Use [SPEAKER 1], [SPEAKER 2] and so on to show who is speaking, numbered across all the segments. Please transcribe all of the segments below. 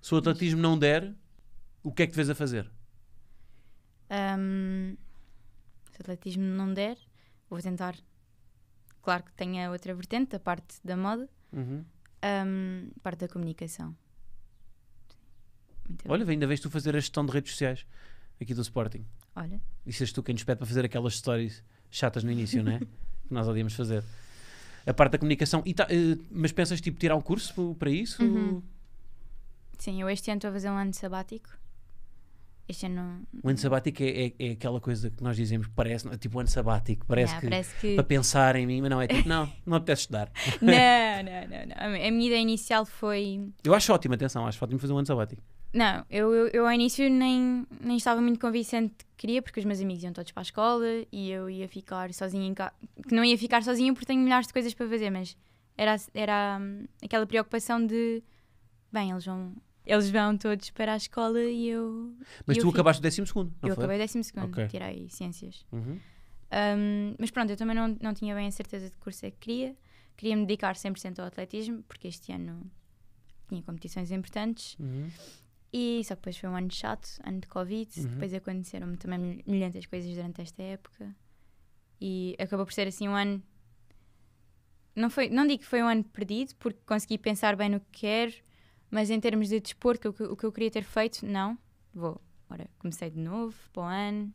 [SPEAKER 1] Se o atletismo não der, o que é que te vês a fazer?
[SPEAKER 2] Um, se o atletismo não der, vou tentar. Claro que tenho a outra vertente, a parte da moda, uhum. um, a parte da comunicação.
[SPEAKER 1] Muito Olha, bem. ainda vês tu fazer a gestão de redes sociais aqui do Sporting. Olha. E se és tu quem nos pede para fazer aquelas stories chatas no início, não é? que nós odiamos fazer. A parte da comunicação. Tá, eh, mas pensas, tipo, tirar um curso para isso? Uhum.
[SPEAKER 2] Sim, eu este ano estou a fazer um ano sabático. Este ano.
[SPEAKER 1] O ano sabático é, é, é aquela coisa que nós dizemos, parece, é? tipo ano sabático, parece, não, que, parece que, para pensar em mim, mas não é tipo, não, não apetece estudar. não,
[SPEAKER 2] não, não, não, A minha ideia inicial foi.
[SPEAKER 1] Eu acho ótimo, atenção, acho ótimo fazer um ano sabático.
[SPEAKER 2] Não, eu, eu, eu, ao início nem, nem estava muito convincente que queria, porque os meus amigos iam todos para a escola e eu ia ficar sozinha em casa. Que não ia ficar sozinha porque tenho milhares de coisas para fazer, mas era, era hum, aquela preocupação de bem, eles vão eles vão todos para a escola e eu. Mas tu acabaste o décimo 12, não eu foi? Eu acabei o 12, okay. tirei Ciências. Uhum. Um, mas pronto, eu também não, não tinha bem a certeza de que curso é que queria. Queria me dedicar 100% ao atletismo, porque este ano tinha competições importantes. Uhum. E só que depois foi um ano chato, ano de Covid. Uhum. Depois aconteceram-me também de coisas durante esta época. E acabou por ser assim um ano. Não, foi, não digo que foi um ano perdido, porque consegui pensar bem no que quero mas em termos de desporto, o que, o que eu queria ter feito, não. Vou. Ora, comecei de novo, para o ano.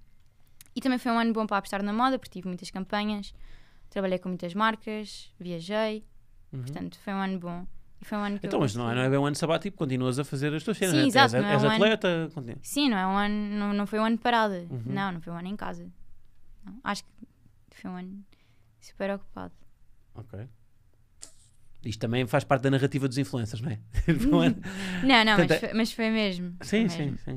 [SPEAKER 2] E também foi um ano bom para apostar na moda, porque tive muitas campanhas, trabalhei com muitas marcas, viajei. Uhum. Portanto, foi um ano bom. E foi um ano que então, mas não
[SPEAKER 1] é, não é bem um ano sabático, continuas a fazer as tuas cenas. Sim, né? exato, és, é és atleta. Ano...
[SPEAKER 2] Sim, não, é um ano, não, não foi um ano parado Uhum. Não, não foi um ano em casa. Não, acho que foi um ano super ocupado.
[SPEAKER 1] Ok. Isto também faz parte da narrativa dos influencers, não é? não, não, Portanto, mas, é foi, mas foi
[SPEAKER 2] mesmo. Sim, foi mesmo.
[SPEAKER 1] sim, sim.